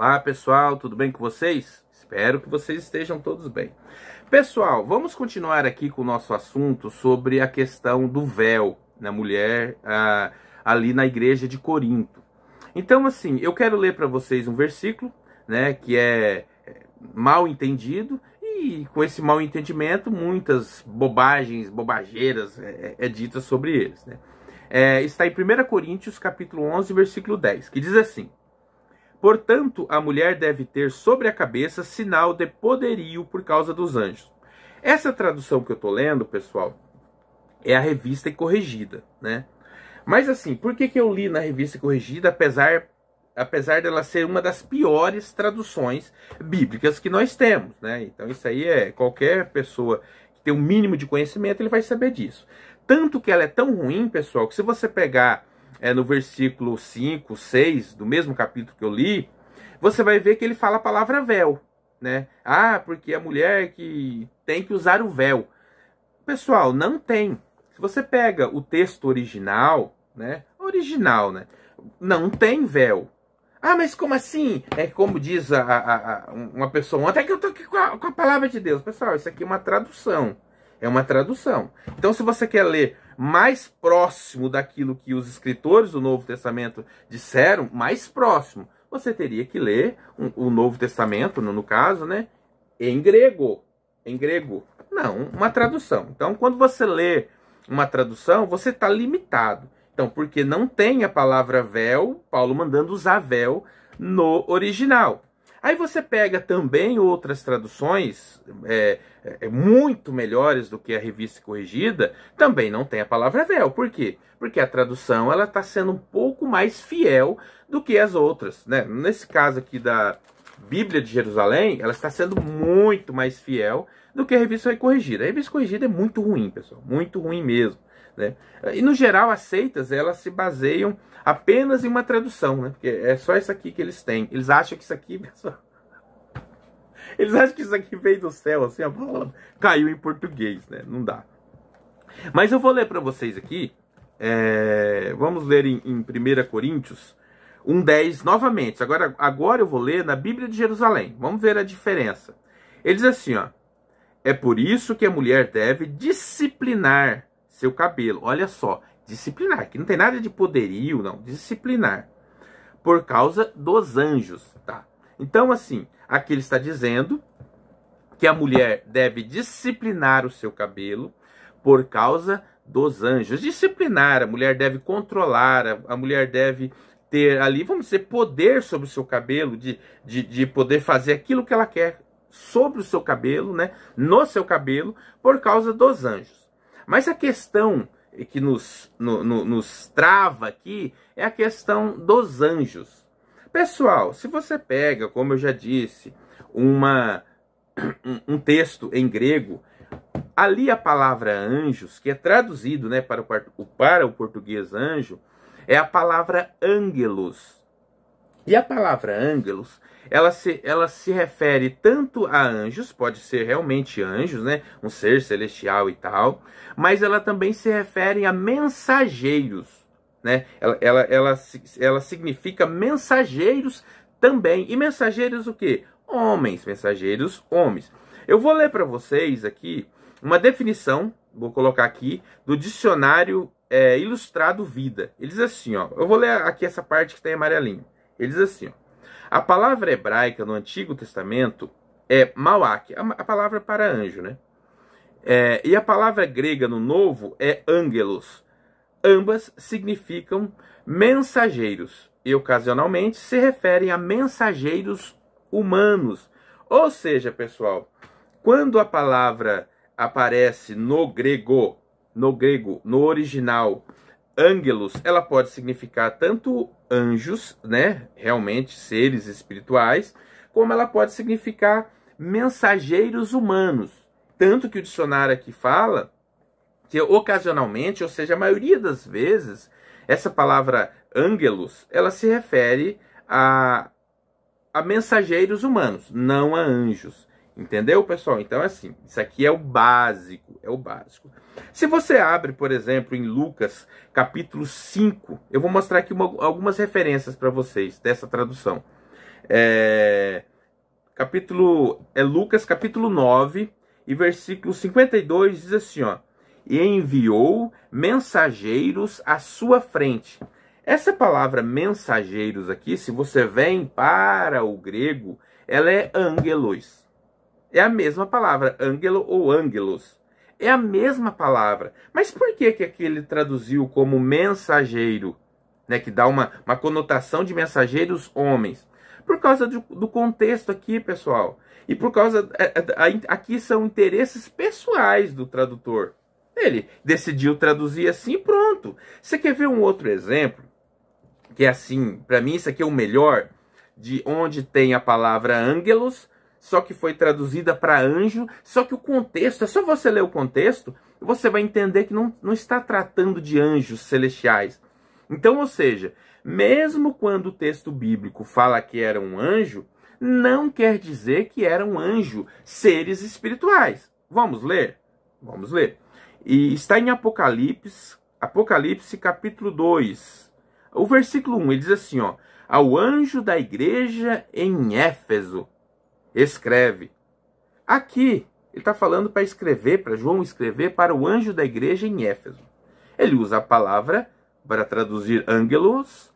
Olá pessoal, tudo bem com vocês? Espero que vocês estejam todos bem. Pessoal, vamos continuar aqui com o nosso assunto sobre a questão do véu na mulher ah, ali na igreja de Corinto. Então, assim, eu quero ler para vocês um versículo, né, que é, é mal entendido e com esse mal entendimento muitas bobagens, bobageiras é, é, é dita sobre eles, né? É, está em 1 Coríntios capítulo 11, versículo 10, que diz assim: Portanto, a mulher deve ter sobre a cabeça sinal de poderio por causa dos anjos. Essa tradução que eu estou lendo, pessoal, é a revista e corrigida, né? Mas assim, por que, que eu li na revista corrigida, apesar apesar dela ser uma das piores traduções bíblicas que nós temos, né? Então isso aí é qualquer pessoa que tem o um mínimo de conhecimento, ele vai saber disso. Tanto que ela é tão ruim, pessoal, que se você pegar é, no versículo 5, 6 do mesmo capítulo que eu li, você vai ver que ele fala a palavra véu, né? Ah, porque é a mulher que tem que usar o véu. Pessoal, não tem. Se você pega o texto original, né? Original, né? Não tem véu. Ah, mas como assim? É como diz a, a, a uma pessoa ontem, é que eu tô aqui com a, com a palavra de Deus. Pessoal, isso aqui é uma tradução. É uma tradução. Então, se você quer ler mais próximo daquilo que os escritores do Novo Testamento disseram, mais próximo, você teria que ler um, o Novo Testamento, no, no caso, né, em grego. Em grego. Não, uma tradução. Então, quando você lê uma tradução, você está limitado. Então, porque não tem a palavra véu, Paulo mandando usar véu no original. Aí você pega também outras traduções é, é, é, muito melhores do que a revista corrigida, também não tem a palavra véu. Por quê? Porque a tradução ela está sendo um pouco mais fiel do que as outras. Né? Nesse caso aqui da Bíblia de Jerusalém, ela está sendo muito mais fiel do que a revista corrigida. A revista corrigida é muito ruim, pessoal, muito ruim mesmo. Né? E no geral as seitas elas se baseiam apenas em uma tradução, né? Porque é só isso aqui que eles têm. Eles acham que isso aqui, pessoal, eles acham que isso aqui veio do céu, assim, bola caiu em português, né? Não dá. Mas eu vou ler para vocês aqui. É, vamos ler em, em 1 Coríntios 1,10 novamente. Agora, agora eu vou ler na Bíblia de Jerusalém. Vamos ver a diferença. Ele diz assim, ó. É por isso que a mulher deve disciplinar seu cabelo. Olha só, disciplinar, que não tem nada de poderio, não, disciplinar. Por causa dos anjos, tá? Então, assim, aqui ele está dizendo que a mulher deve disciplinar o seu cabelo por causa dos anjos. Disciplinar, a mulher deve controlar, a, a mulher deve ter ali, vamos dizer, poder sobre o seu cabelo, de, de, de poder fazer aquilo que ela quer sobre o seu cabelo, né? No seu cabelo, por causa dos anjos. Mas a questão que nos, no, no, nos trava aqui é a questão dos anjos. Pessoal, se você pega, como eu já disse, uma, um texto em grego, ali a palavra anjos, que é traduzido né, para, o, para o português anjo, é a palavra ângelos. E a palavra ângelos, ela se, ela se refere tanto a anjos, pode ser realmente anjos, né? Um ser celestial e tal, mas ela também se refere a mensageiros, né? Ela, ela, ela, ela significa mensageiros também. E mensageiros o quê? Homens, mensageiros homens. Eu vou ler para vocês aqui uma definição, vou colocar aqui, do dicionário é, ilustrado Vida. Eles assim, ó, eu vou ler aqui essa parte que está em amarelinho. Ele diz assim: ó, a palavra hebraica no Antigo Testamento é Malach, é a palavra para anjo, né? É, e a palavra grega no Novo é angelos. Ambas significam mensageiros e ocasionalmente se referem a mensageiros humanos. Ou seja, pessoal, quando a palavra aparece no grego, no grego, no original, Ângelos, ela pode significar tanto anjos, né, realmente seres espirituais, como ela pode significar mensageiros humanos. Tanto que o dicionário aqui fala que ocasionalmente, ou seja, a maioria das vezes, essa palavra ângelos, ela se refere a, a mensageiros humanos, não a anjos. Entendeu, pessoal? Então, é assim, isso aqui é o básico, é o básico. Se você abre, por exemplo, em Lucas, capítulo 5, eu vou mostrar aqui uma, algumas referências para vocês dessa tradução. É, capítulo, é Lucas, capítulo 9, e versículo 52 diz assim, ó. E enviou mensageiros à sua frente. Essa palavra mensageiros aqui, se você vem para o grego, ela é angelos. É a mesma palavra, ângelo ou ângelos. É a mesma palavra. Mas por que, que aqui ele traduziu como mensageiro? Né, que dá uma, uma conotação de mensageiros homens. Por causa do, do contexto aqui, pessoal. E por causa. É, é, aqui são interesses pessoais do tradutor. Ele decidiu traduzir assim pronto. Você quer ver um outro exemplo? Que é assim, para mim, isso aqui é o melhor. De onde tem a palavra ângelos só que foi traduzida para anjo, só que o contexto, é só você ler o contexto, você vai entender que não, não está tratando de anjos celestiais. Então, ou seja, mesmo quando o texto bíblico fala que era um anjo, não quer dizer que era um anjo, seres espirituais. Vamos ler? Vamos ler. E está em Apocalipse, Apocalipse capítulo 2. O versículo 1, ele diz assim, ó: Ao anjo da igreja em Éfeso Escreve. Aqui, ele está falando para escrever, para João escrever para o anjo da igreja em Éfeso. Ele usa a palavra, para traduzir angelos,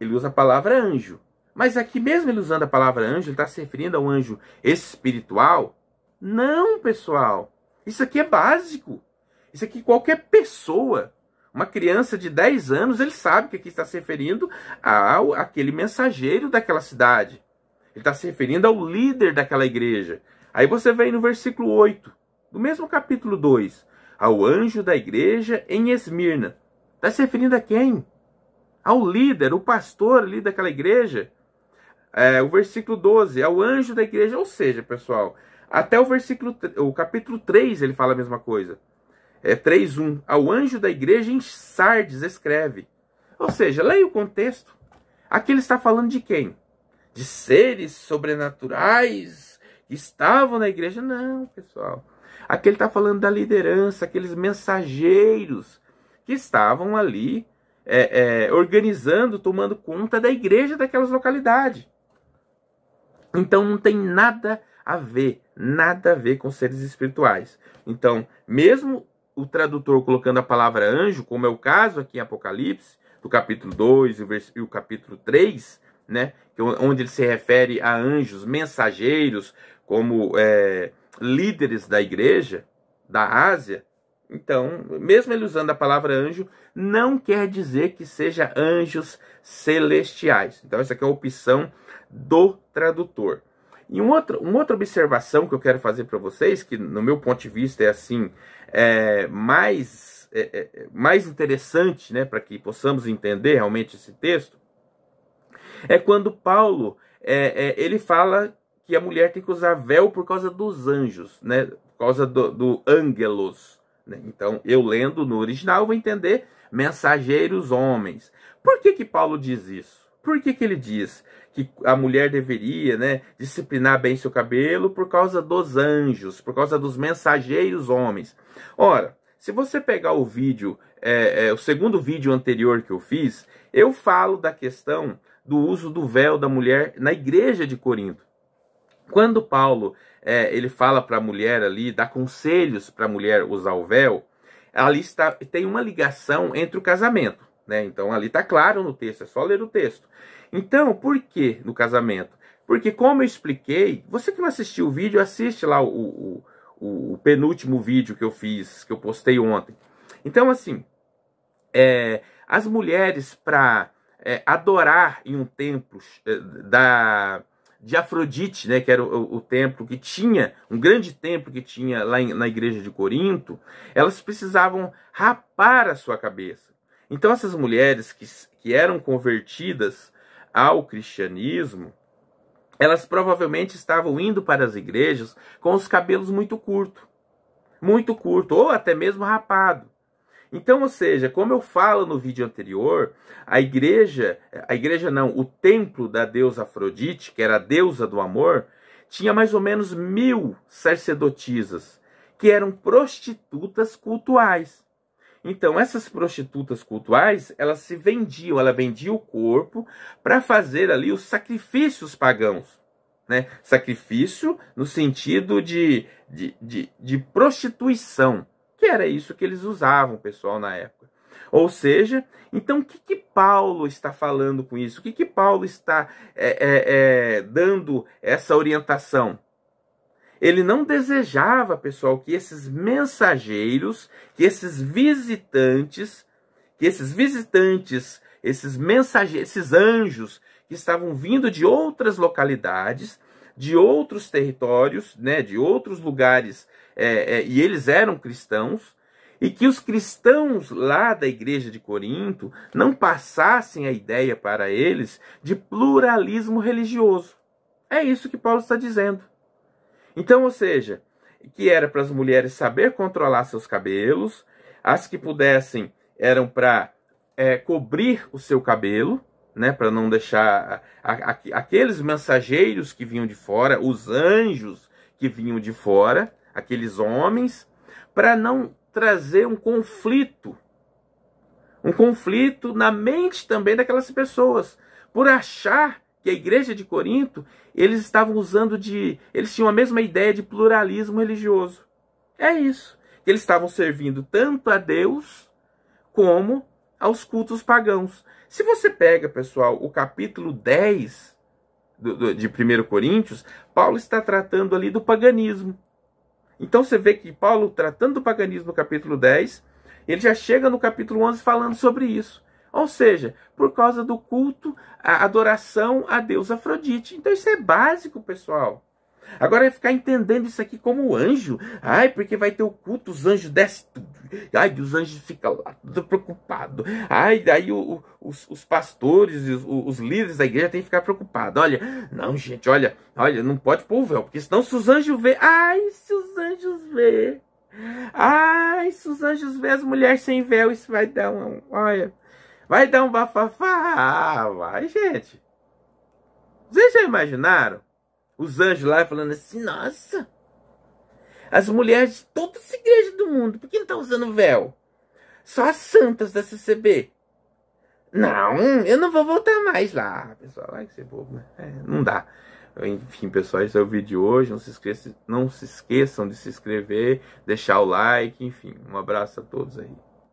ele usa a palavra anjo. Mas aqui mesmo ele usando a palavra anjo, ele está se referindo a um anjo espiritual? Não, pessoal. Isso aqui é básico. Isso aqui qualquer pessoa, uma criança de 10 anos, ele sabe que aqui é está se referindo ao aquele mensageiro daquela cidade. Ele está se referindo ao líder daquela igreja. Aí você vem no versículo 8, do mesmo capítulo 2. Ao anjo da igreja em Esmirna. Está se referindo a quem? Ao líder, o pastor ali daquela igreja. É, o versículo 12, ao anjo da igreja. Ou seja, pessoal, até o versículo, o capítulo 3 ele fala a mesma coisa. É 3.1. Ao anjo da igreja em Sardes escreve. Ou seja, leia o contexto. Aqui ele está falando de quem? de seres sobrenaturais que estavam na igreja. Não, pessoal. Aqui ele está falando da liderança, aqueles mensageiros que estavam ali é, é, organizando, tomando conta da igreja daquelas localidades. Então não tem nada a ver, nada a ver com seres espirituais. Então, mesmo o tradutor colocando a palavra anjo, como é o caso aqui em Apocalipse, do capítulo 2 e o capítulo 3, né? É onde ele se refere a anjos, mensageiros, como é, líderes da igreja da Ásia. Então, mesmo ele usando a palavra anjo, não quer dizer que seja anjos celestiais. Então, essa aqui é a opção do tradutor. E um outro, uma outra observação que eu quero fazer para vocês, que no meu ponto de vista é assim, é, mais, é, é, é mais interessante né, para que possamos entender realmente esse texto, é quando Paulo é, é, ele fala que a mulher tem que usar véu por causa dos anjos, né? Por causa do, do angelos. Né? Então, eu lendo no original vou entender mensageiros homens. Por que que Paulo diz isso? Por que que ele diz que a mulher deveria, né, disciplinar bem seu cabelo por causa dos anjos, por causa dos mensageiros homens? Ora, se você pegar o vídeo, é, é, o segundo vídeo anterior que eu fiz, eu falo da questão do uso do véu da mulher na igreja de Corinto. Quando Paulo é, ele fala para a mulher ali, dá conselhos para a mulher usar o véu, ali está, tem uma ligação entre o casamento. Né? Então ali está claro no texto, é só ler o texto. Então, por que no casamento? Porque, como eu expliquei, você que não assistiu o vídeo, assiste lá o, o, o, o penúltimo vídeo que eu fiz, que eu postei ontem. Então, assim, é, as mulheres, para é, adorar em um templo é, da, de Afrodite, né, que era o, o, o, templo que tinha, um grande templo que tinha lá em, na igreja de Corinto, elas precisavam rapar a sua cabeça. Então essas mulheres que, que eram convertidas ao cristianismo, elas provavelmente estavam indo para as igrejas com os cabelos muito curtos, muito curto, ou até mesmo rapado. Então, ou seja, como eu falo no vídeo anterior, a igreja, a igreja não, o templo da deusa Afrodite, que era a deusa do amor, tinha mais ou menos mil sacerdotisas, que eram prostitutas cultuais. Então, essas prostitutas cultuais, elas se vendiam, ela vendia o corpo para fazer ali os sacrifícios pagãos. Né? Sacrifício no sentido de, de, de, de prostituição era isso que eles usavam, pessoal, na época. Ou seja, então o que, que Paulo está falando com isso? O que, que Paulo está é, é, é, dando essa orientação? Ele não desejava, pessoal, que esses mensageiros, que esses visitantes, que esses visitantes, esses mensageiros, esses anjos que estavam vindo de outras localidades, de outros territórios, né, de outros lugares é, é, e eles eram cristãos, e que os cristãos lá da igreja de Corinto não passassem a ideia para eles de pluralismo religioso. É isso que Paulo está dizendo. Então, ou seja, que era para as mulheres saber controlar seus cabelos, as que pudessem eram para é, cobrir o seu cabelo, né, para não deixar aqueles mensageiros que vinham de fora, os anjos que vinham de fora, aqueles homens, para não trazer um conflito, um conflito na mente também daquelas pessoas, por achar que a igreja de Corinto, eles estavam usando de, eles tinham a mesma ideia de pluralismo religioso. É isso. que Eles estavam servindo tanto a Deus como aos cultos pagãos. Se você pega, pessoal, o capítulo 10 do, do, de 1 Coríntios, Paulo está tratando ali do paganismo. Então você vê que Paulo, tratando do paganismo no capítulo 10, ele já chega no capítulo 11 falando sobre isso. Ou seja, por causa do culto, a adoração a Deus Afrodite. Então isso é básico, pessoal. Agora é ficar entendendo isso aqui como anjo. Ai, porque vai ter o culto, os anjos descem Ai, os anjos ficam lá, tudo preocupado. Ai, daí o, os, os, pastores, os, os, líderes da igreja têm que ficar preocupados. Olha, não, gente, olha, olha, não pode pôr o véu, porque senão se os anjos vê, ai, se os anjos vê. Ai, se os anjos vê as mulheres sem véu, isso vai dar um, olha, vai dar um bafafá, ah, vai, gente. Vocês já imaginaram? Os anjos lá falando assim, nossa, as mulheres de todas as igrejas do mundo, por que não estão tá usando véu? Só as santas da CCB. Não, eu não vou voltar mais lá, pessoal. vai ser bobo, né? é, não dá. Enfim, pessoal, esse é o vídeo de hoje. Não se, esqueça, não se esqueçam de se inscrever, deixar o like, enfim. Um abraço a todos aí.